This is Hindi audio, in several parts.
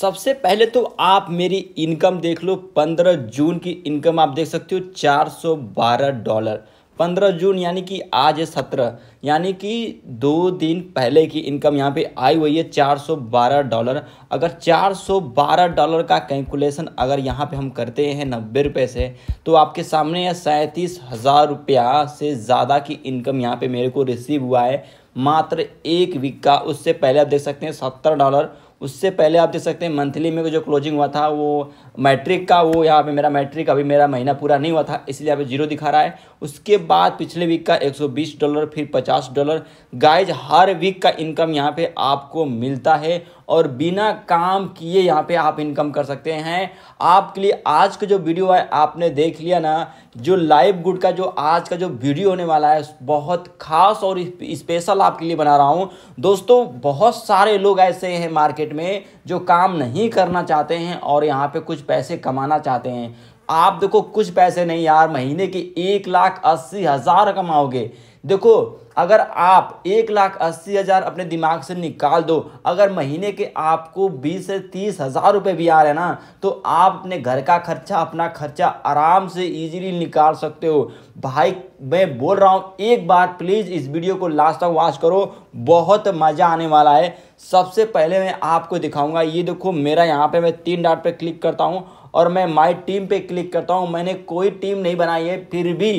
सबसे पहले तो आप मेरी इनकम देख लो 15 जून की इनकम आप देख सकते हो 412 डॉलर 15 जून यानी कि आज है सत्रह यानी कि दो दिन पहले की इनकम यहाँ पे आई हुई है 412 डॉलर अगर 412 डॉलर का कैलकुलेशन अगर यहाँ पे हम करते हैं नब्बे रुपये से तो आपके सामने है सैंतीस हज़ार रुपया से ज़्यादा की इनकम यहाँ पे मेरे को रिसीव हुआ है मात्र एक वीक का उससे पहले आप देख सकते हैं सत्तर डॉलर उससे पहले आप देख सकते हैं मंथली में जो क्लोजिंग हुआ था वो मैट्रिक का वो यहाँ पे मेरा मैट्रिक अभी मेरा महीना पूरा नहीं हुआ था इसलिए यहाँ पे जीरो दिखा रहा है उसके बाद पिछले वीक का 120 डॉलर फिर 50 डॉलर गाइज हर वीक का इनकम यहाँ पे आपको मिलता है और बिना काम किए यहाँ पे आप इनकम कर सकते हैं आपके लिए आज का जो वीडियो है आपने देख लिया ना जो लाइव गुड का जो आज का जो वीडियो होने वाला है बहुत खास और स्पेशल आपके लिए बना रहा हूँ दोस्तों बहुत सारे लोग ऐसे हैं मार्केट में जो काम नहीं करना चाहते हैं और यहाँ पर कुछ पैसे कमाना चाहते हैं आप देखो कुछ पैसे नहीं यार महीने के एक लाख अस्सी हज़ार कमाओगे देखो अगर आप एक लाख अस्सी हज़ार अपने दिमाग से निकाल दो अगर महीने के आपको बीस से तीस हज़ार रुपये भी आ रहे हैं ना तो आप अपने घर का खर्चा अपना खर्चा आराम से इजीली निकाल सकते हो भाई मैं बोल रहा हूँ एक बार प्लीज़ इस वीडियो को लास्ट तक वॉच करो बहुत मज़ा आने वाला है सबसे पहले मैं आपको दिखाऊँगा ये देखो मेरा यहाँ पर मैं तीन डाट पर क्लिक करता हूँ और मैं माई टीम पर क्लिक करता हूँ मैंने कोई टीम नहीं बनाई है फिर भी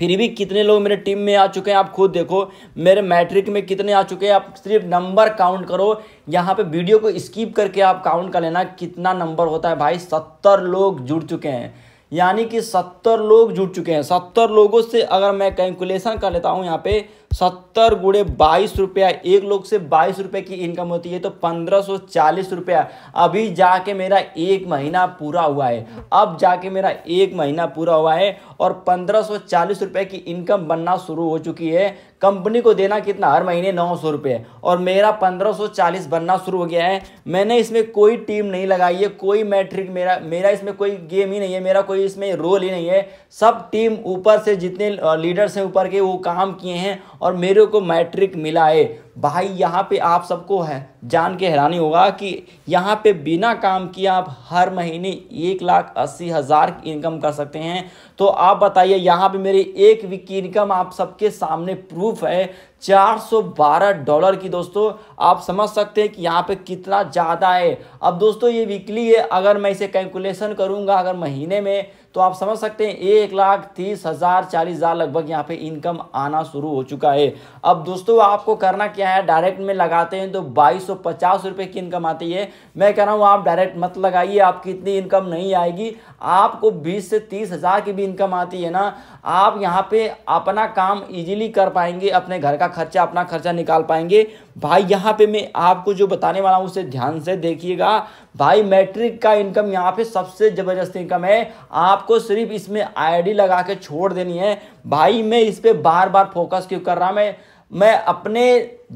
फिर भी कितने लोग मेरे टीम में आ चुके हैं आप खुद देखो मेरे मैट्रिक में कितने आ चुके हैं आप सिर्फ नंबर काउंट करो यहाँ पे वीडियो को स्किप करके आप काउंट कर लेना कितना नंबर होता है भाई सत्तर लोग जुड़ चुके हैं यानी कि सत्तर लोग जुड़ चुके हैं सत्तर लोगों से अगर मैं कैलकुलेशन कर लेता हूँ यहाँ पे सत्तर गुड़े बाईस रुपया एक लोग से बाईस रुपये की इनकम होती है तो पंद्रह सौ चालीस रुपया अभी जाके मेरा एक महीना पूरा हुआ है अब जाके मेरा एक महीना पूरा हुआ है और पंद्रह सौ चालीस रुपये की इनकम बनना शुरू हो चुकी है कंपनी को देना कितना हर महीने नौ सौ रुपये और मेरा पंद्रह सौ चालीस बनना शुरू हो गया है मैंने इसमें कोई टीम नहीं लगाई है कोई मैट्रिक मेरा मेरा इसमें कोई गेम ही नहीं है मेरा कोई इसमें रोल ही नहीं है सब टीम ऊपर से जितने लीडर्स हैं ऊपर के वो काम किए हैं और मेरे को मैट्रिक मिला है भाई यहाँ पे आप सबको है जान के हैरानी होगा कि यहाँ पे बिना काम किए आप हर महीने एक लाख अस्सी हज़ार इनकम कर सकते हैं तो आप बताइए यहाँ पे मेरी एक वीक की इनकम आप सबके सामने प्रूफ है 412 डॉलर की दोस्तों आप समझ सकते हैं कि यहाँ पे कितना ज़्यादा है अब दोस्तों ये वीकली है अगर मैं इसे कैलकुलेसन करूँगा अगर महीने में तो आप समझ सकते हैं एक लाख तीस हज़ार चालीस हज़ार लगभग यहाँ पे इनकम आना शुरू हो चुका है अब दोस्तों आपको करना क्या है डायरेक्ट में लगाते हैं तो बाईस सौ पचास रुपए की इनकम आती है मैं कह रहा हूँ आप डायरेक्ट मत लगाइए आपकी इतनी इनकम नहीं आएगी आपको बीस से तीस हज़ार की भी इनकम आती है ना आप यहाँ पे अपना काम इजिली कर पाएंगे अपने घर का खर्चा अपना खर्चा निकाल पाएंगे भाई यहाँ पे मैं आपको जो बताने वाला हूँ उसे ध्यान से देखिएगा भाई मैट्रिक का इनकम यहाँ पे सबसे ज़बरदस्त इनकम है आपको सिर्फ इसमें आईडी लगा के छोड़ देनी है भाई मैं इस पर बार बार फोकस क्यों कर रहा मैं मैं अपने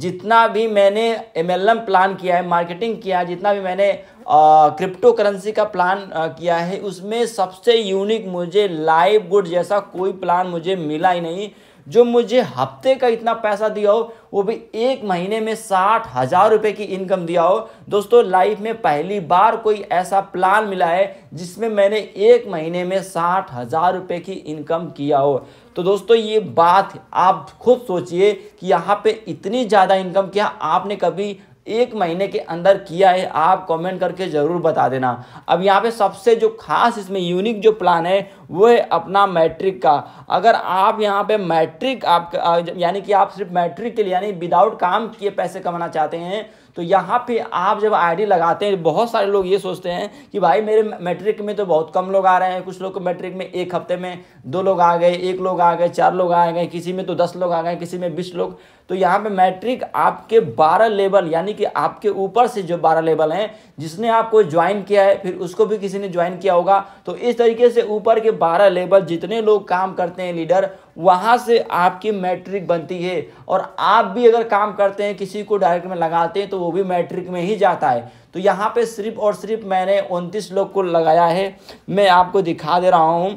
जितना भी मैंने एम प्लान किया है मार्केटिंग किया है जितना भी मैंने क्रिप्टो करेंसी का प्लान आ, किया है उसमें सबसे यूनिक मुझे लाइव गुड जैसा कोई प्लान मुझे मिला ही नहीं जो मुझे हफ्ते का इतना पैसा दिया हो वो भी एक महीने में साठ हज़ार रुपये की इनकम दिया हो दोस्तों लाइफ में पहली बार कोई ऐसा प्लान मिला है जिसमें मैंने एक महीने में साठ हज़ार रुपये की इनकम किया हो तो दोस्तों ये बात आप खुद सोचिए कि यहाँ पे इतनी ज़्यादा इनकम क्या आपने कभी एक महीने के अंदर किया है आप कमेंट करके ज़रूर बता देना अब यहाँ पे सबसे जो खास इसमें यूनिक जो प्लान है वो है अपना मैट्रिक का अगर आप यहाँ पे मैट्रिक आप यानी कि आप सिर्फ मैट्रिक के लिए यानी विदाउट काम किए पैसे कमाना चाहते हैं तो यहाँ पे आप जब आईडी लगाते हैं बहुत सारे लोग ये सोचते हैं कि भाई मेरे मैट्रिक में तो बहुत कम लोग आ रहे हैं कुछ लोग मैट्रिक में एक हफ्ते में दो लोग आ गए एक लोग आ गए चार लोग आ गए किसी में तो दस लोग आ गए किसी में बीस लोग तो यहाँ पे मैट्रिक आपके 12 लेवल यानी कि आपके ऊपर से जो 12 लेवल हैं जिसने आपको ज्वाइन किया है फिर उसको भी किसी ने ज्वाइन किया होगा तो इस तरीके से ऊपर के 12 लेवल जितने लोग काम करते हैं लीडर वहाँ से आपकी मैट्रिक बनती है और आप भी अगर काम करते हैं किसी को डायरेक्ट में लगाते हैं तो वो भी मैट्रिक में ही जाता है तो यहाँ पर सिर्फ और सिर्फ मैंने उनतीस लोग को लगाया है मैं आपको दिखा दे रहा हूँ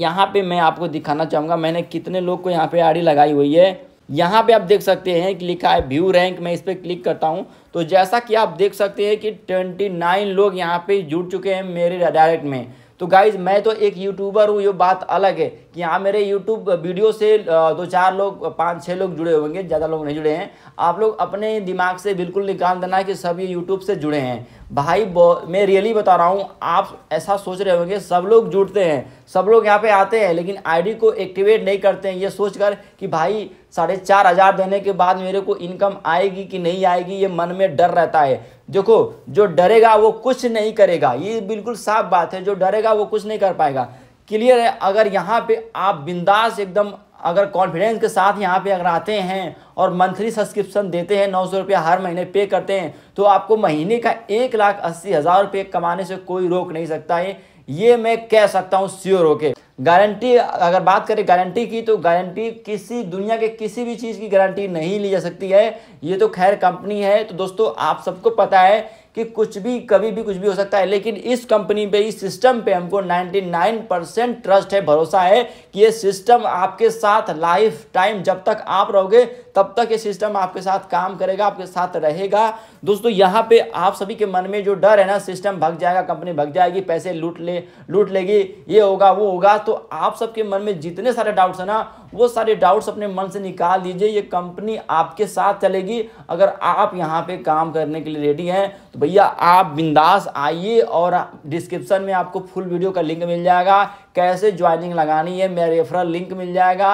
यहाँ पे मैं आपको दिखाना चाहूँगा मैंने कितने लोग को यहाँ पे आड़ी लगाई हुई है यहाँ पे आप देख सकते हैं कि लिखा है व्यू रैंक मैं इस पर क्लिक करता हूँ तो जैसा कि आप देख सकते हैं कि ट्वेंटी नाइन लोग यहाँ पे जुड़ चुके हैं मेरे डायरेक्ट में तो गाइज मैं तो एक यूट्यूबर हूँ ये बात अलग है कि हाँ मेरे यूट्यूब वीडियो से दो चार लोग पाँच छः लोग जुड़े होंगे ज़्यादा लोग नहीं जुड़े हैं आप लोग अपने दिमाग से बिल्कुल निकाल देना कि सब ये यूट्यूब से जुड़े हैं भाई मैं रियली बता रहा हूँ आप ऐसा सोच रहे होंगे सब लोग जुड़ते हैं सब लोग यहाँ पे आते हैं लेकिन आईडी को एक्टिवेट नहीं करते हैं ये सोच कर कि भाई साढ़े चार हज़ार देने के बाद मेरे को इनकम आएगी कि नहीं आएगी ये मन में डर रहता है देखो जो डरेगा वो कुछ नहीं करेगा ये बिल्कुल साफ बात है जो डरेगा वो कुछ नहीं कर पाएगा क्लियर है अगर यहाँ पे आप बिंदास एकदम अगर कॉन्फिडेंस के साथ यहाँ पे अगर आते हैं और मंथली सब्सक्रिप्शन देते हैं नौ सौ रुपया हर महीने पे करते हैं तो आपको महीने का एक लाख अस्सी हज़ार रुपये कमाने से कोई रोक नहीं सकता है ये मैं कह सकता हूँ श्योर होके गारंटी अगर बात करें गारंटी की तो गारंटी किसी दुनिया के किसी भी चीज़ की गारंटी नहीं ली जा सकती है ये तो खैर कंपनी है तो दोस्तों आप सबको पता है कि कुछ भी कभी भी कुछ भी हो सकता है लेकिन इस कंपनी पे इस सिस्टम पे हमको 99 परसेंट ट्रस्ट है भरोसा है कि ये सिस्टम आपके साथ लाइफ टाइम जब तक आप रहोगे तब तक ये सिस्टम आपके साथ काम करेगा आपके साथ रहेगा दोस्तों यहाँ पे आप सभी के मन में जो डर है ना सिस्टम भग जाएगा कंपनी भग जाएगी पैसे लूट ले लूट लेगी ये होगा वो होगा तो आप सबके मन में जितने सारे डाउट्स हैं ना वो सारे डाउट्स अपने मन से निकाल दीजिए ये कंपनी आपके साथ चलेगी अगर आप यहाँ पे काम करने के लिए रेडी हैं तो भैया आप बिंदास आइए और डिस्क्रिप्शन में आपको फुल वीडियो का लिंक मिल जाएगा कैसे ज्वाइनिंग लगानी है मेरा रेफरल लिंक मिल जाएगा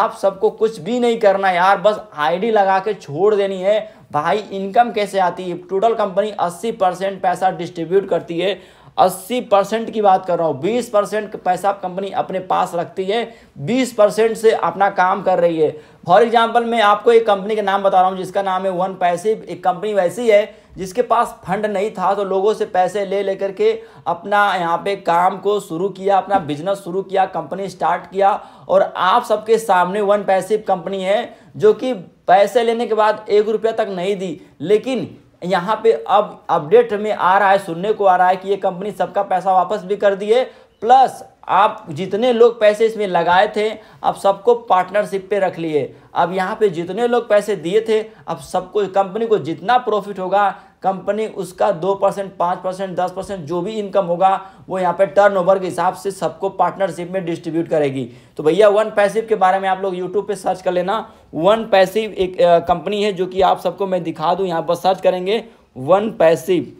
आप सबको कुछ भी नहीं करना यार बस आईडी लगा के छोड़ देनी है भाई इनकम कैसे आती है टोटल कंपनी 80 परसेंट पैसा डिस्ट्रीब्यूट करती है अस्सी परसेंट की बात कर रहा हूँ बीस परसेंट पैसा कंपनी अपने पास रखती है बीस परसेंट से अपना काम कर रही है फॉर एग्जाम्पल मैं आपको एक कंपनी का नाम बता रहा हूँ जिसका नाम है वन पैसिव एक कंपनी वैसी है जिसके पास फंड नहीं था तो लोगों से पैसे ले लेकर के अपना यहाँ पे काम को शुरू किया अपना बिजनेस शुरू किया कंपनी स्टार्ट किया और आप सबके सामने वन पैसिव कंपनी है जो कि पैसे लेने के बाद एक रुपया तक नहीं दी लेकिन यहाँ पे अब अपडेट में आ रहा है सुनने को आ रहा है कि ये कंपनी सबका पैसा वापस भी कर दिए प्लस आप जितने लोग पैसे इसमें लगाए थे अब सबको पार्टनरशिप पे रख लिए अब यहाँ पे जितने लोग पैसे दिए थे अब सबको कंपनी को जितना प्रॉफिट होगा कंपनी उसका दो परसेंट पाँच परसेंट दस परसेंट जो भी इनकम होगा वो यहाँ पे टर्नओवर के हिसाब से सबको पार्टनरशिप में डिस्ट्रीब्यूट करेगी तो भैया वन पैसिव के बारे में आप लोग यूट्यूब पे सर्च कर लेना वन पैसिव एक कंपनी है जो कि आप सबको मैं दिखा दूँ यहाँ पर सर्च करेंगे वन पैसिव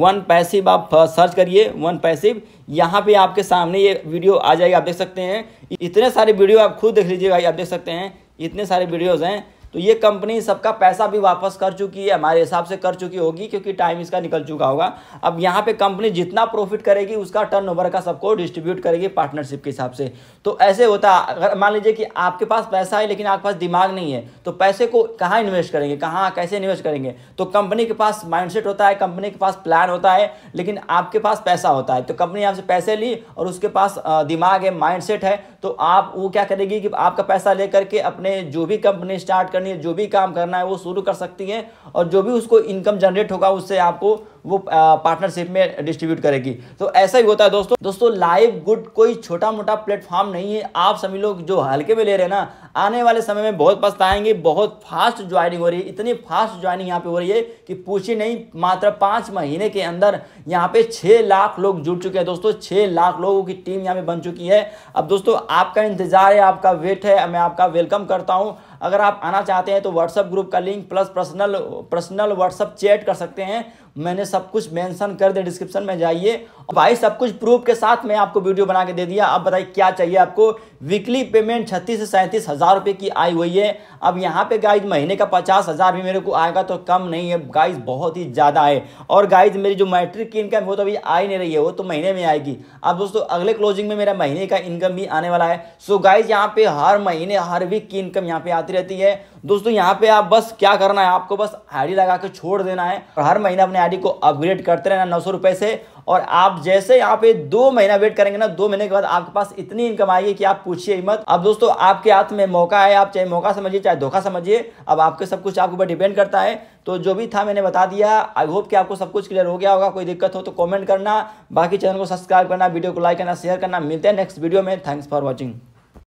वन पैसिव आप सर्च करिए वन पैसिव यहाँ पे आपके सामने ये वीडियो आ जाएगा आप देख सकते हैं इतने सारे वीडियो आप खुद देख लीजिएगा आप देख सकते हैं इतने सारे वीडियोज़ हैं तो ये कंपनी सबका पैसा भी वापस कर चुकी है हमारे हिसाब से कर चुकी होगी क्योंकि टाइम इसका निकल चुका होगा अब यहाँ पे कंपनी जितना प्रॉफिट करेगी उसका टर्नओवर का सबको डिस्ट्रीब्यूट करेगी पार्टनरशिप के हिसाब से तो ऐसे होता अगर मान लीजिए कि आपके पास पैसा है लेकिन आपके पास दिमाग नहीं है तो पैसे को कहाँ इन्वेस्ट करेंगे कहाँ कैसे इन्वेस्ट करेंगे तो कंपनी के पास माइंड होता है कंपनी के पास प्लान होता है लेकिन आपके पास पैसा होता है तो कंपनी आपसे पैसे ली और उसके पास दिमाग है माइंड है तो आप वो क्या करेगी कि आपका पैसा ले करके अपने जो भी कंपनी स्टार्ट कर करनी है जो भी काम करना है वो शुरू कर सकती हैं और जो भी उसको इनकम जनरेट होगा उससे आपको वो पार्टनरशिप में डिस्ट्रीब्यूट करेगी तो ऐसा ही होता है दोस्तों दोस्तों लाइव गुड कोई छोटा मोटा प्लेटफॉर्म नहीं है आप सभी लोग जो हल्के में ले रहे हैं ना आने वाले समय में बहुत पछताएंगे बहुत फास्ट ज्वाइनिंग हो रही है इतनी फास्ट ज्वाइनिंग यहाँ पे हो रही है कि पूछी नहीं मात्र पाँच महीने के अंदर यहाँ पे छः लाख लोग जुड़ चुके हैं दोस्तों छः लाख लोगों की टीम यहाँ पे बन चुकी है अब दोस्तों आपका इंतजार है आपका वेट है मैं आपका वेलकम करता हूँ अगर आप आना चाहते हैं तो व्हाट्सअप ग्रुप का link plus personal personal WhatsApp chat कर सकते हैं मैंने सब कुछ मेंशन कर दिया डिस्क्रिप्शन में जाइए भाई सब कुछ प्रूफ के साथ मैं आपको वीडियो बना के दे दिया अब बताइए क्या चाहिए आपको वीकली पेमेंट छत्तीस से सैंतीस हज़ार रुपये की आई हुई है अब यहाँ पे गाइज महीने का पचास हज़ार भी मेरे को आएगा तो कम नहीं है गाइज बहुत ही ज़्यादा है और गाइज मेरी जो मैट्रिक की इनकम वो तो अभी आ ही नहीं रही है वो तो महीने में आएगी अब दोस्तों अगले क्लोजिंग में मेरा महीने का इनकम भी आने वाला है सो गाइज यहाँ पे हर महीने हर वीक की इनकम यहाँ पे आती रहती है दोस्तों यहाँ पे आप बस क्या करना है आपको बस हाड़ी लगा के छोड़ देना है और हर महीने अपने आईडी को अपग्रेड करते रहना नौ सौ रुपए से और आप जैसे यहाँ पे दो महीना वेट करेंगे ना दो महीने के बाद आपके पास इतनी इनकम आएगी कि आप पूछिए ही मत अब दोस्तों आपके हाथ में मौका है आप चाहे मौका समझिए चाहे धोखा समझिए अब आपके सब कुछ आपके ऊपर डिपेंड करता है तो जो भी था मैंने बता दिया आई होप कि आपको सब कुछ क्लियर हो गया होगा कोई दिक्कत हो तो कॉमेंट करना बाकी चैनल को सब्सक्राइब करना वीडियो को लाइक करना शेयर करना मिलते हैं नेक्स्ट वीडियो में थैंक्स फॉर वॉचिंग